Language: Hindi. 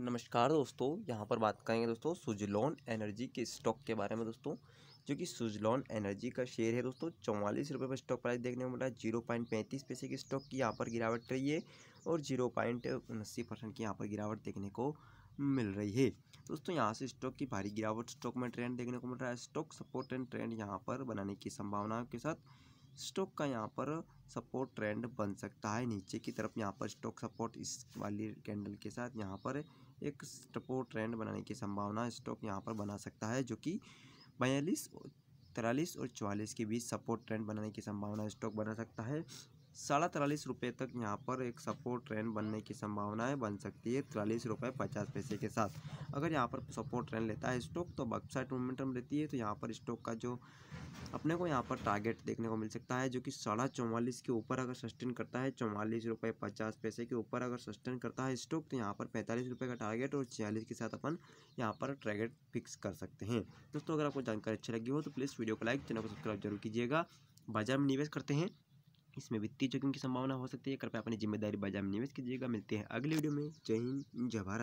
नमस्कार दोस्तों यहाँ पर बात करेंगे दोस्तों सुजलॉन एनर्जी के स्टॉक के बारे में दोस्तों जो कि सुजलॉन एनर्जी का शेयर है दोस्तों चौवालीस रुपये पर स्टॉक प्राइस देखने को मिला है जीरो पॉइंट पैंतीस पैसे की स्टॉक की यहाँ पर गिरावट रही है और जीरो पॉइंट उन्नासी परसेंट की यहाँ पर गिरावट देखने को मिल रही है दोस्तों यहाँ से स्टॉक की भारी गिरावट स्टॉक में ट्रेंड देखने को मिल रहा है स्टॉक सपोर्ट एंड ट्रेंड यहाँ पर बनाने की संभावनाओं के साथ स्टॉक का यहाँ पर सपोर्ट ट्रेंड बन सकता है नीचे की तरफ यहाँ पर स्टॉक सपोर्ट इस वाली कैंडल के साथ यहाँ पर एक सपोर्ट ट्रेंड बनाने की संभावना स्टॉक यहाँ पर बना सकता है जो कि बयालीस तिरालीस और चवालीस के बीच सपोर्ट ट्रेंड बनाने की संभावना स्टॉक बना सकता है साढ़ा तिरालीस रुपये तक यहाँ पर एक सपोर्ट ट्रेन बनने की संभावनाएं बन सकती है तिरालीस रुपये पचास पैसे के साथ अगर यहाँ पर सपोर्ट ट्रेन लेता है स्टॉक तो बक्साइड मोमेंटम रहती है तो यहाँ पर स्टॉक का जो अपने को यहाँ पर टारगेट देखने को मिल सकता है जो कि साढ़ा चौवालीस के ऊपर अगर सस्टेन करता है चौवालीस रुपये पचास पैसे के ऊपर अगर सस्टेन करता है स्टॉक तो यहाँ पर पैंतालीस रुपये का टारगेट और छियालीस के साथ अपन यहाँ पर टारगेट फिक्स कर सकते हैं दोस्तों अगर आपको जानकारी अच्छी लगी हो तो प्लीज़ वीडियो को लाइक चैनल को सब्सक्राइब जरूर कीजिएगा बाजार में निवेश करते हैं इसमें वित्तीय जोखिम की संभावना हो सकती है कृपया अपनी जिम्मेदारी बाजार में निवेश कीजिएगा मिलते हैं अगले वीडियो में जय हिंद जय भारत